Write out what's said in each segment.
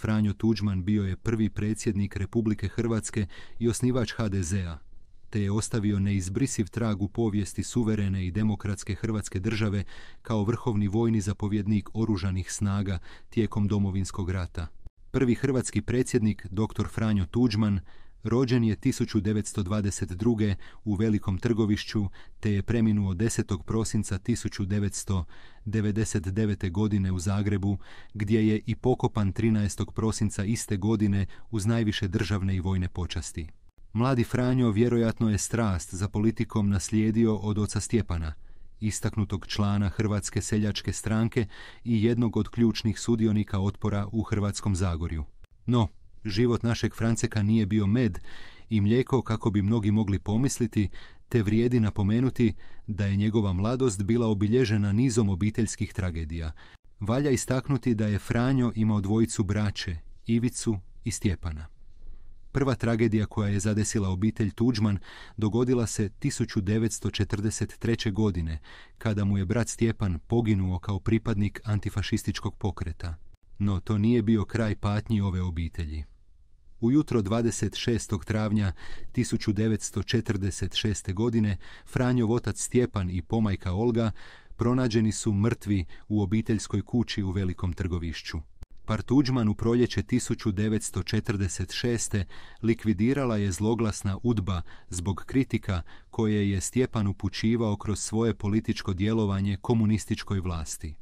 Franjo Tuđman bio je prvi predsjednik Republike Hrvatske i osnivač HDZ-a, te je ostavio neizbrisiv trag u povijesti suverene i demokratske Hrvatske države kao vrhovni vojni zapovjednik oružanih snaga tijekom domovinskog rata. Prvi hrvatski predsjednik, dr. Franjo Tuđman, Rođen je 1922. u Velikom trgovišću te je preminuo 10. prosinca 1999. godine u Zagrebu, gdje je i pokopan 13. prosinca iste godine uz najviše državne i vojne počasti. Mladi Franjo vjerojatno je strast za politikom naslijedio od oca Stjepana, istaknutog člana Hrvatske seljačke stranke i jednog od ključnih sudionika otpora u Hrvatskom Zagorju. No, Život našeg Franceka nije bio med i mlijeko kako bi mnogi mogli pomisliti, te vrijedi napomenuti da je njegova mladost bila obilježena nizom obiteljskih tragedija. Valja istaknuti da je Franjo imao dvojicu braće, Ivicu i Stjepana. Prva tragedija koja je zadesila obitelj Tuđman dogodila se 1943. godine, kada mu je brat Stjepan poginuo kao pripadnik antifašističkog pokreta. No to nije bio kraj patnji ove obitelji. Ujutro 26. travnja 1946. godine Franjov otac Stjepan i pomajka Olga pronađeni su mrtvi u obiteljskoj kući u Velikom trgovišću. Partuđman u proljeće 1946. likvidirala je zloglasna udba zbog kritika koje je Stjepan upućivao kroz svoje političko djelovanje komunističkoj vlasti.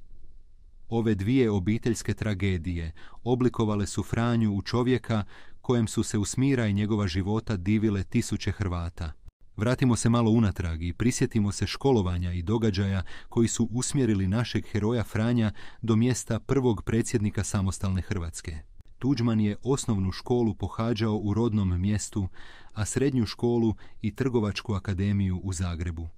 Ove dvije obiteljske tragedije oblikovale su Franju u čovjeka kojem su se usmira i njegova života divile tisuće Hrvata. Vratimo se malo unatrag i prisjetimo se školovanja i događaja koji su usmjerili našeg heroja Franja do mjesta prvog predsjednika samostalne Hrvatske. Tuđman je osnovnu školu pohađao u rodnom mjestu, a srednju školu i trgovačku akademiju u Zagrebu.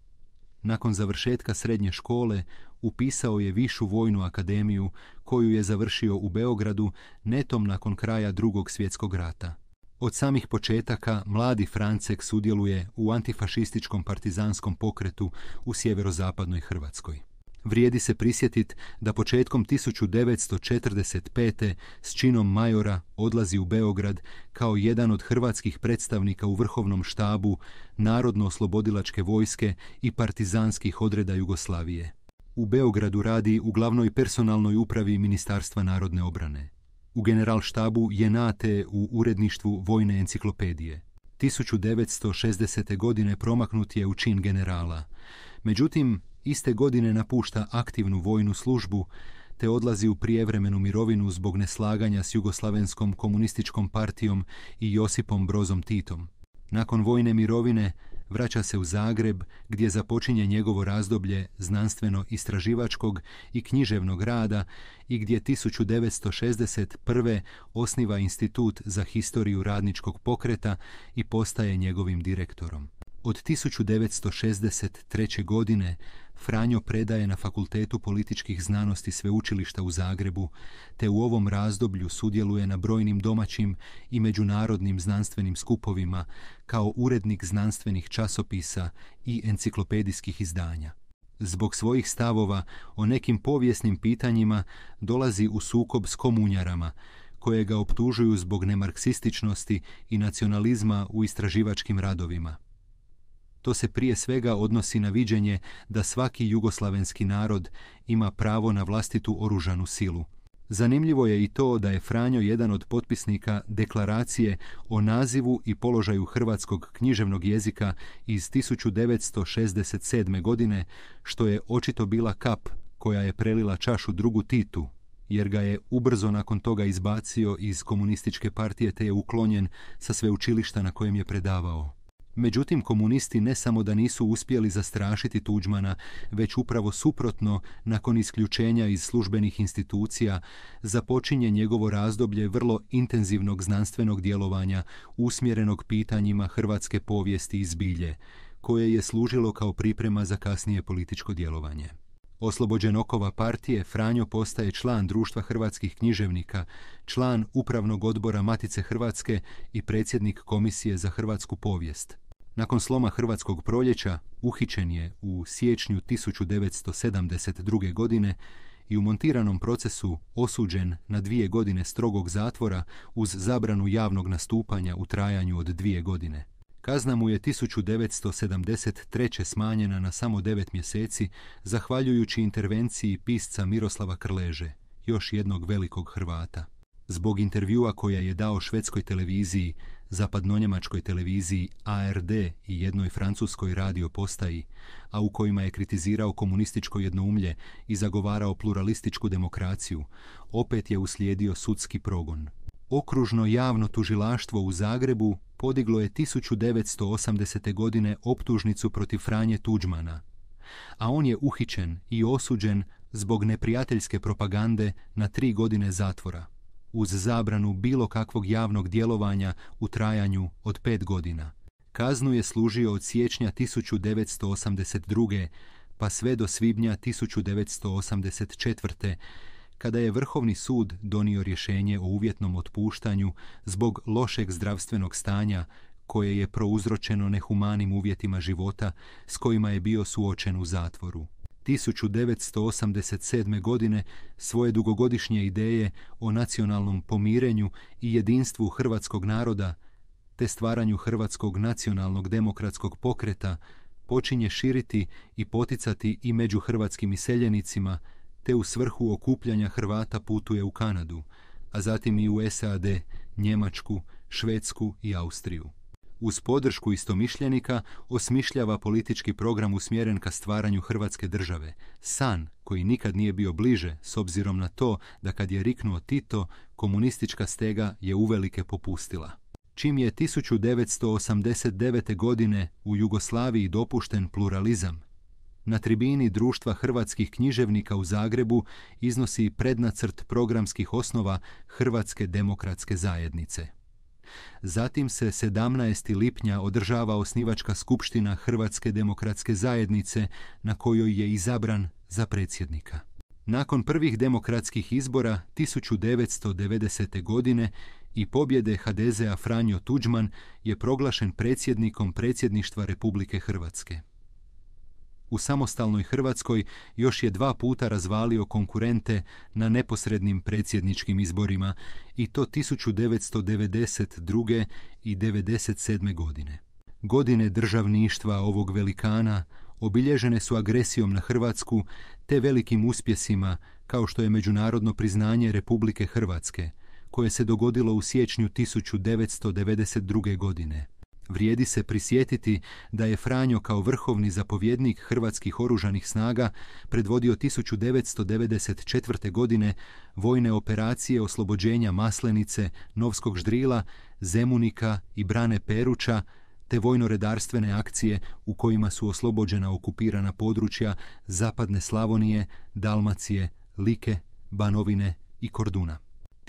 Nakon završetka srednje škole upisao je Višu vojnu akademiju koju je završio u Beogradu netom nakon kraja drugog svjetskog rata. Od samih početaka mladi Francek sudjeluje u antifašističkom partizanskom pokretu u sjeverozapadnoj Hrvatskoj. Vrijedi se prisjetiti da početkom 1945. s činom majora odlazi u Beograd kao jedan od hrvatskih predstavnika u vrhovnom štabu Narodno-oslobodilačke vojske i partizanskih odreda Jugoslavije. U Beogradu radi u glavnoj personalnoj upravi Ministarstva narodne obrane. U generalštabu je nate u uredništvu Vojne enciklopedije. 1960. godine promaknut je u čin generala. Međutim, iste godine napušta aktivnu vojnu službu te odlazi u prijevremenu mirovinu zbog neslaganja s Jugoslavenskom komunističkom partijom i Josipom Brozom Titom. Nakon vojne mirovine vraća se u Zagreb gdje započinje njegovo razdoblje znanstveno-istraživačkog i književnog rada i gdje 1961. osniva Institut za historiju radničkog pokreta i postaje njegovim direktorom. Od 1963. godine Franjo predaje na Fakultetu političkih znanosti Sveučilišta u Zagrebu, te u ovom razdoblju sudjeluje na brojnim domaćim i međunarodnim znanstvenim skupovima kao urednik znanstvenih časopisa i enciklopedijskih izdanja. Zbog svojih stavova o nekim povijesnim pitanjima dolazi u sukob s komunjarama, koje ga optužuju zbog nemarksističnosti i nacionalizma u istraživačkim radovima. To se prije svega odnosi na viđenje da svaki jugoslavenski narod ima pravo na vlastitu oružanu silu. Zanimljivo je i to da je Franjo jedan od potpisnika deklaracije o nazivu i položaju hrvatskog književnog jezika iz 1967. godine, što je očito bila kap koja je prelila čašu drugu Titu, jer ga je ubrzo nakon toga izbacio iz komunističke partije te je uklonjen sa sveučilišta na kojem je predavao. Međutim, komunisti ne samo da nisu uspjeli zastrašiti Tuđmana, već upravo suprotno, nakon isključenja iz službenih institucija, započinje njegovo razdoblje vrlo intenzivnog znanstvenog djelovanja usmjerenog pitanjima hrvatske povijesti i zbilje, koje je služilo kao priprema za kasnije političko djelovanje. Oslobođen okova partije, Franjo postaje član Društva hrvatskih književnika, član Upravnog odbora Matice Hrvatske i predsjednik Komisije za hrvatsku povijest. Nakon sloma Hrvatskog proljeća, uhićen je u siječnju 1972. godine i u montiranom procesu osuđen na dvije godine strogog zatvora uz zabranu javnog nastupanja u trajanju od dvije godine. Kazna mu je 1973. smanjena na samo devet mjeseci, zahvaljujući intervenciji pisca Miroslava Krleže, još jednog velikog Hrvata. Zbog intervjua koja je dao švedskoj televiziji, zapadnonjemačkoj televiziji ARD i jednoj francuskoj radio postaji, a u kojima je kritizirao komunističko jednoumlje i zagovarao pluralističku demokraciju, opet je uslijedio sudski progon. Okružno javno tužilaštvo u Zagrebu podiglo je 1980. godine optužnicu protiv Franje Tuđmana, a on je uhićen i osuđen zbog neprijateljske propagande na tri godine zatvora, uz zabranu bilo kakvog javnog djelovanja u trajanju od pet godina. Kaznu je služio od siječnja 1982. pa sve do svibnja 1984 kada je Vrhovni sud donio rješenje o uvjetnom otpuštanju zbog lošeg zdravstvenog stanja koje je prouzročeno nehumanim uvjetima života s kojima je bio suočen u zatvoru. 1987. godine svoje dugogodišnje ideje o nacionalnom pomirenju i jedinstvu hrvatskog naroda te stvaranju hrvatskog nacionalnog demokratskog pokreta počinje širiti i poticati i među hrvatskim iseljenicima – te u svrhu okupljanja Hrvata putuje u Kanadu, a zatim i u SAD, Njemačku, Švedsku i Austriju. Uz podršku istomišljenika osmišljava politički program usmjeren ka stvaranju Hrvatske države, san koji nikad nije bio bliže s obzirom na to da kad je riknuo Tito, komunistička stega je uvelike popustila. Čim je 1989. godine u Jugoslaviji dopušten pluralizam, na tribini Društva hrvatskih književnika u Zagrebu iznosi prednacrt programskih osnova Hrvatske demokratske zajednice. Zatim se 17. lipnja održava osnivačka skupština Hrvatske demokratske zajednice na kojoj je izabran za predsjednika. Nakon prvih demokratskih izbora 1990. godine i pobjede HDZ-a Franjo Tuđman je proglašen predsjednikom predsjedništva Republike Hrvatske u samostalnoj Hrvatskoj još je dva puta razvalio konkurente na neposrednim predsjedničkim izborima i to 1992. i 97 godine. Godine državništva ovog velikana obilježene su agresijom na Hrvatsku te velikim uspjesima kao što je međunarodno priznanje Republike Hrvatske koje se dogodilo u siječnju 1992. godine. Vrijedi se prisjetiti da je Franjo kao vrhovni zapovjednik Hrvatskih oružanih snaga predvodio 1994. godine vojne operacije oslobođenja Maslenice, Novskog ždrila, Zemunika i Brane Peruča, te vojnoredarstvene akcije u kojima su oslobođena okupirana područja Zapadne Slavonije, Dalmacije, Like, Banovine i Korduna.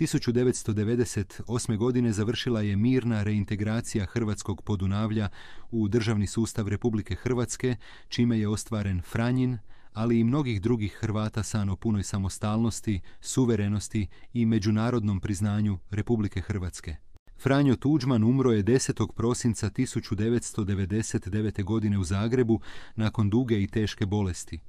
1998. godine završila je mirna reintegracija Hrvatskog podunavlja u državni sustav Republike Hrvatske, čime je ostvaren Franjin, ali i mnogih drugih Hrvata san o punoj samostalnosti, suverenosti i međunarodnom priznanju Republike Hrvatske. Franjo Tuđman umro je 10. prosinca 1999. godine u Zagrebu nakon duge i teške bolesti.